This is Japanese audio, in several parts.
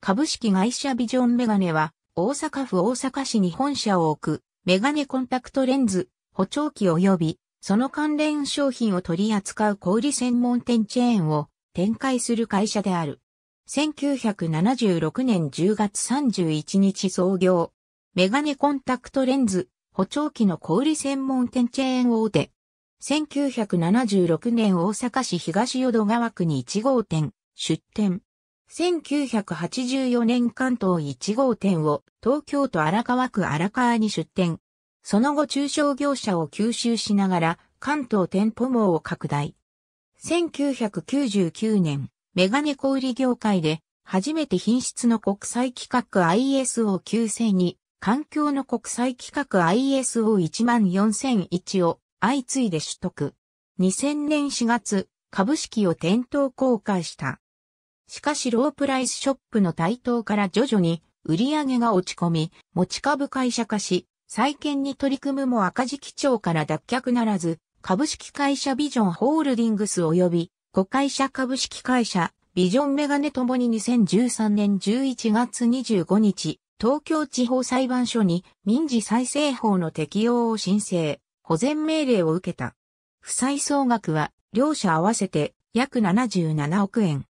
株式会社ビジョンメガネは、大阪府大阪市に本社を置く、メガネコンタクトレンズ、補聴器及び、その関連商品を取り扱う小売専門店チェーンを展開する会社である。1976年10月31日創業。メガネコンタクトレンズ、補聴器の小売専門店チェーン大手。1976年大阪市東淀川区に1号店、出店。1984年関東1号店を東京都荒川区荒川に出店。その後中小業者を吸収しながら関東店舗網を拡大。1999年、メガネ小売業界で初めて品質の国際規格 ISO9000 に環境の国際規格 ISO14001 を相次いで取得。2000年4月、株式を店頭公開した。しかしロープライスショップの台頭から徐々に売り上げが落ち込み、持ち株会社化し、再建に取り組むも赤字基調から脱却ならず、株式会社ビジョンホールディングス及び、子会社株式会社、ビジョンメガネともに2013年11月25日、東京地方裁判所に民事再生法の適用を申請、保全命令を受けた。負債総額は両社合わせて約77億円。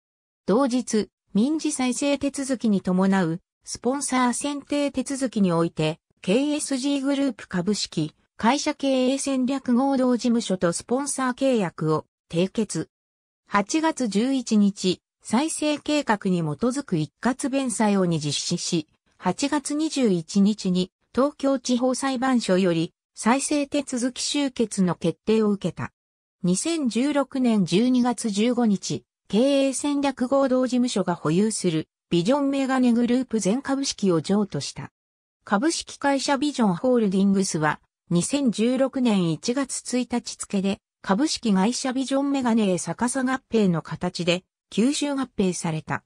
同日、民事再生手続きに伴う、スポンサー選定手続きにおいて、KSG グループ株式、会社経営戦略合同事務所とスポンサー契約を締結。8月11日、再生計画に基づく一括弁済をに実施し、8月21日に東京地方裁判所より再生手続き終結の決定を受けた。2016年12月15日、経営戦略合同事務所が保有するビジョンメガネグループ全株式を譲渡した。株式会社ビジョンホールディングスは2016年1月1日付で株式会社ビジョンメガネへ逆さ合併の形で吸収合併された。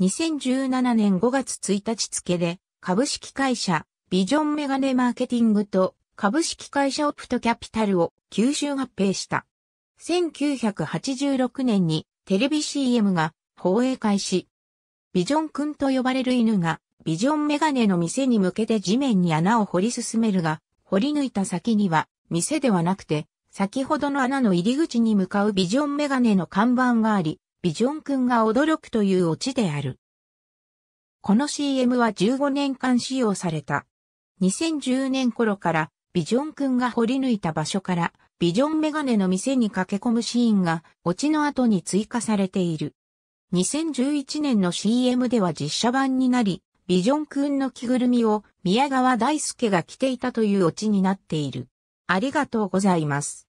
2017年5月1日付で株式会社ビジョンメガネマーケティングと株式会社オプトキャピタルを吸収合併した。1986年にテレビ CM が放映開始。ビジョン君と呼ばれる犬が、ビジョンメガネの店に向けて地面に穴を掘り進めるが、掘り抜いた先には、店ではなくて、先ほどの穴の入り口に向かうビジョンメガネの看板があり、ビジョン君が驚くというオチである。この CM は15年間使用された。2010年頃からビジョン君が掘り抜いた場所からビジョンメガネの店に駆け込むシーンが、オチの後に追加されている。2011年の CM では実写版になり、ビジョンくんの着ぐるみを宮川大輔が着ていたというオチになっている。ありがとうございます。